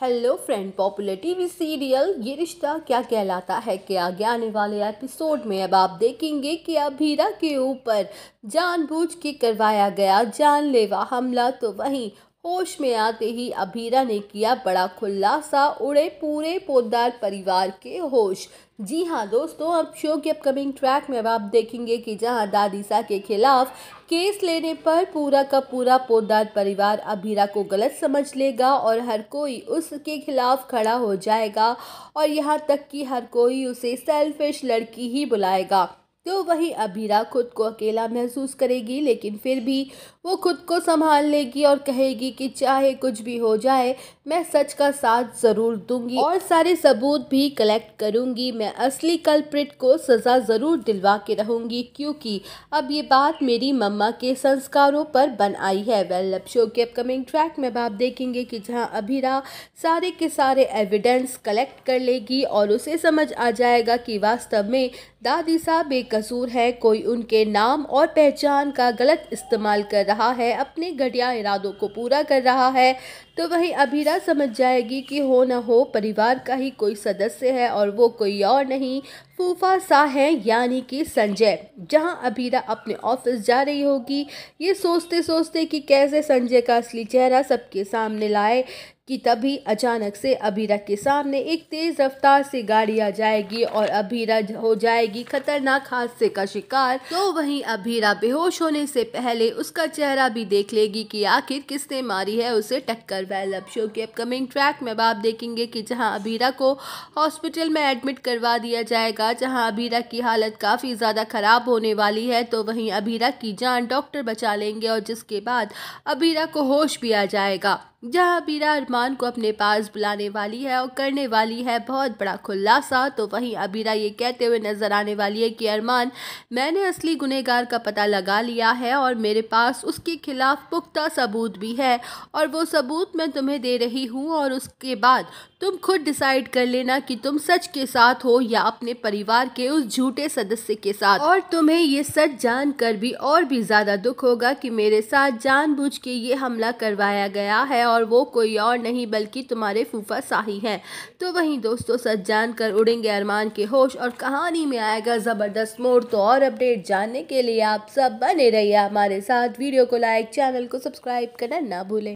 hello friend popular TV serial Yeh Rishta क्या कहलाता है कि आगे आने वाले एपिसोड में अब आप देखेंगे कि अभीरा के ऊपर जानबूझ के करवाया गया जानलेवा हमला तो वहीं होश में आते ही अभीरा ने किया बड़ा खुलासा उड़े पूरे पोदार परिवार के होश जी हाँ दोस्तों अब शो के अपकमिंग ट्रैक में अब आप देखेंगे कि जहाँ दादीसा के खिलाफ केस लेने पर पूरा का पूरा पोदार परिवार अभीरा को गलत समझ लेगा और हर कोई उसके खिलाफ खड़ा हो जाएगा और यहाँ तक कि हर कोई उसे सेल्फिश लड़की ही बुलाएगा तो वहीं अबीरा खुद को अकेला महसूस करेगी लेकिन फिर भी वो खुद को संभाल लेगी और कहेगी कि चाहे कुछ भी हो जाए मैं सच का साथ ज़रूर दूंगी और सारे सबूत भी कलेक्ट करूंगी मैं असली कल्प्रिट को सज़ा ज़रूर दिलवा के रहूंगी क्योंकि अब ये बात मेरी मम्मा के संस्कारों पर बन आई है वेल अब शो के अपकमिंग ट्रैक में आप देखेंगे कि जहाँ अभीरा सारे के सारे एविडेंस कलेक्ट कर लेगी और उसे समझ आ जाएगा कि वास्तव में दादी साहब एक कसूर है कोई उनके नाम और पहचान का गलत इस्तेमाल कर रहा है अपने घटिया इरादों को पूरा कर रहा है तो वहीं अभीरा समझ जाएगी कि हो ना हो परिवार का ही कोई सदस्य है और वो कोई और नहीं फूफा सा है यानी कि संजय जहां अभीरा अपने ऑफिस जा रही होगी ये सोचते सोचते कि कैसे संजय का असली चेहरा सबके सामने लाए कि तभी अचानक से अबीरा के सामने एक तेज़ रफ्तार से गाड़ी आ जाएगी और अबीरा हो जाएगी खतरनाक हादसे का शिकार तो वहीं अबीरा बेहोश होने से पहले उसका चेहरा भी देख लेगी कि आखिर किसने मारी है उसे टक्कर वेल अब शो के अपकमिंग ट्रैक में आप देखेंगे कि जहाँ अबीरा को हॉस्पिटल में एडमिट करवा दिया जाएगा जहाँ अबीरा की हालत काफ़ी ज़्यादा ख़राब होने वाली है तो वहीं अबीरा की जान डॉक्टर बचा लेंगे और जिसके बाद अबीरा को होश भी आ जाएगा जहां अबीरा अरमान को अपने पास बुलाने वाली है और करने वाली है बहुत बड़ा खुलासा तो वहीं अबीरा ये कहते हुए नजर आने वाली है कि अरमान मैंने असली गुनहगार का पता लगा लिया है और मेरे पास उसके खिलाफ पुख्ता सबूत भी है और वो सबूत मैं तुम्हें दे रही हूँ और उसके बाद तुम खुद डिसाइड कर लेना कि तुम सच के साथ हो या अपने परिवार के उस झूठे सदस्य के साथ और तुम्हें ये सच जान कर भी और भी ज़्यादा दुख होगा कि मेरे साथ जानबूझ के ये हमला करवाया गया है और वो कोई और नहीं बल्कि तुम्हारे फूफा शाही हैं तो वहीं दोस्तों सच जान कर उड़ेंगे अरमान के होश और कहानी में आएगा ज़बरदस्त मोड़ तो और अपडेट जानने के लिए आप सब बने रहिए हमारे साथ वीडियो को लाइक चैनल को सब्सक्राइब करना ना भूलें